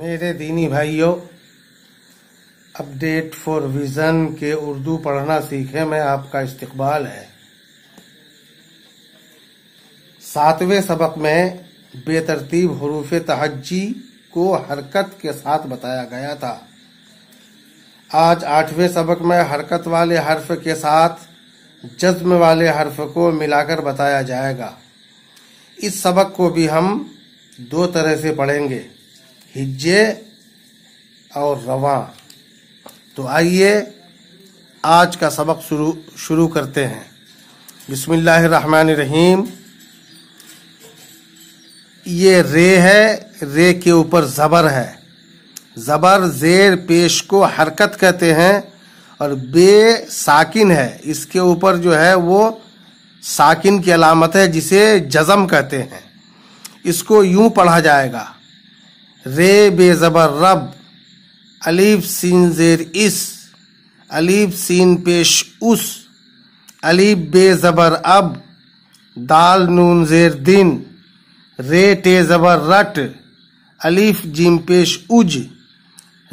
मेरे दीनी भाइयों अपडेट फॉर विज़न के उर्दू पढ़ना सीखे में आपका इस्तकबाल है सातवें सबक में बेतरतीब हरूफ तहजी को हरकत के साथ बताया गया था आज आठवें सबक में हरकत वाले हर्फ के साथ जज्म वाले हर्फ को मिलाकर बताया जाएगा इस सबक को भी हम दो तरह से पढ़ेंगे हिज्जे और रवा तो आइए आज का सबक शुरू शुरू करते हैं बिसमीम ये रे है रे के ऊपर ज़बर है ज़बर ज़ेर पेश को हरकत कहते हैं और बे साकिन है इसके ऊपर जो है वो साकिन की अलामत है जिसे जज़म कहते हैं इसको यूं पढ़ा जाएगा रे बेज़बर रब अलीफ सीन ज़ेर इस अलीफ सीन पेश उस अलीफ बेज़बर अब दाल नून ज़ेर दिन रे टे ज़बर रट अलीफ जीम पेश उज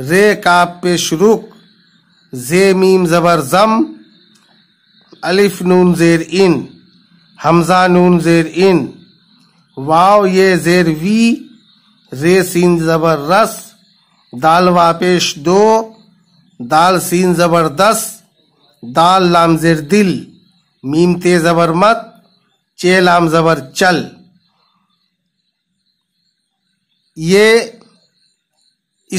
रे काप पेश रुक जे मीम ज़बर ज़म अलिफ नून ज़ेर इन हमज़ा नून ज़ेर इन वाव ये ज़ेर वी रे सीन जबर रस दाल वापेश दो दाल सीन जबरदस दाल लाम जेर दिल मीम ते जबर मत चे लाम जबर चल ये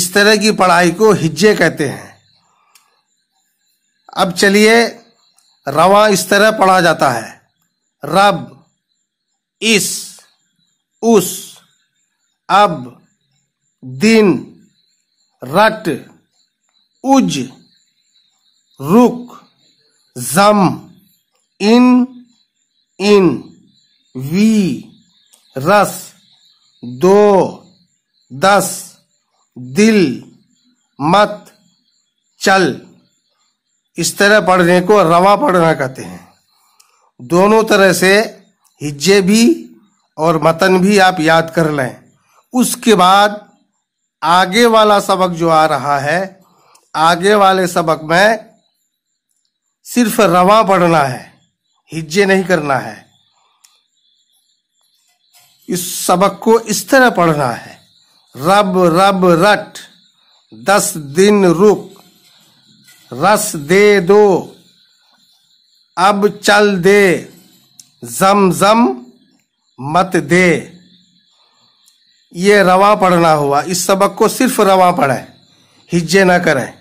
इस तरह की पढ़ाई को हिज्जे कहते हैं अब चलिए रवा इस तरह पढ़ा जाता है रब इस उस अब दिन रट उज रुक जम इन इन वी रस दो दस दिल मत चल इस तरह पढ़ने को रवा पढ़ना कहते हैं दोनों तरह से हिज्जे भी और मतन भी आप याद कर लें उसके बाद आगे वाला सबक जो आ रहा है आगे वाले सबक में सिर्फ रवा पढ़ना है हिज्जे नहीं करना है इस सबक को इस तरह पढ़ना है रब रब रट दस दिन रुक रस दे दो अब चल दे जम जम मत दे ये रवा पढ़ना हुआ इस सबक को सिर्फ रवा पढ़ें हिज्जे ना करें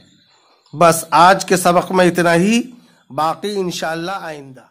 बस आज के सबक में इतना ही बाकी इन आइंदा